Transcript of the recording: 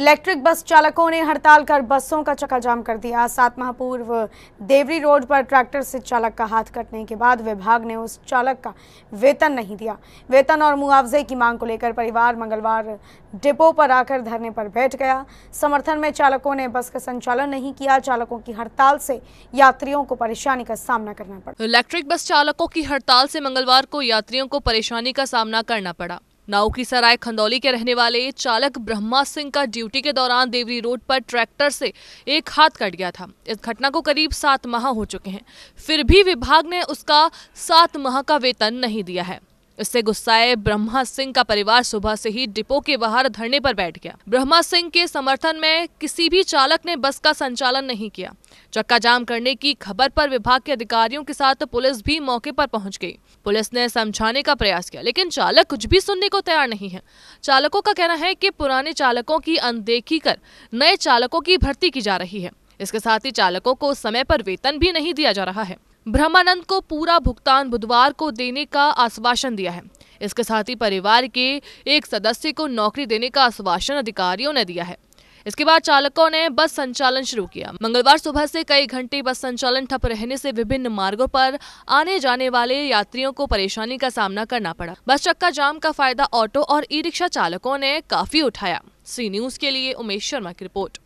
electric bus चालकों ने हड़ताल कर बसों का चक्का जाम कर दिया सात माह पूर्व देवरी रोड पर ट्रैक्टर से चालक का हाथ कटने के बाद विभाग ने उस चालक का वेतन नहीं दिया वेतन और मुआवजे की मांग को लेकर परिवार मंगलवार डिपो पर आकर धरने पर बैठ गया समर्थन में चालकों ने बस का संचालन नहीं किया चालकों की हड़ताल से यात्रियों को परेशानी का सामना करना पड़ा इलेक्ट्रिक बस चालकों की हड़ताल से मंगलवार को यात्रियों को परेशानी का सामना करना पड़ा नाव की सराय खंदौली के रहने वाले चालक ब्रह्मा सिंह का ड्यूटी के दौरान देवरी रोड पर ट्रैक्टर से एक हाथ कट गया था इस घटना को करीब सात माह हो चुके हैं फिर भी विभाग ने उसका सात माह का वेतन नहीं दिया है इससे गुस्साए ब्रह्मा सिंह का परिवार सुबह से ही डिपो के बाहर धरने पर बैठ गया ब्रह्मा सिंह के समर्थन में किसी भी चालक ने बस का संचालन नहीं किया चक्का जाम करने की खबर पर विभाग के अधिकारियों के साथ पुलिस भी मौके पर पहुंच गई पुलिस ने समझाने का प्रयास किया लेकिन चालक कुछ भी सुनने को तैयार नहीं है चालकों का कहना है कि पुराने चालकों की अनदेखी कर नए चालकों की भर्ती की जा रही है इसके साथ ही चालकों को समय पर वेतन भी नहीं दिया जा रहा है ब्रह्मानंद को पूरा भुगतान बुधवार को देने का आश्वासन दिया है इसके साथ ही परिवार के एक सदस्य को नौकरी देने का आश्वासन अधिकारियों ने दिया है इसके बाद चालकों ने बस संचालन शुरू किया मंगलवार सुबह से कई घंटे बस संचालन ठप रहने से विभिन्न मार्गों पर आने जाने वाले यात्रियों को परेशानी का सामना करना पड़ा बस चक्का जाम का फायदा ऑटो और ई रिक्शा चालकों ने काफी उठाया सी न्यूज के लिए उमेश शर्मा की रिपोर्ट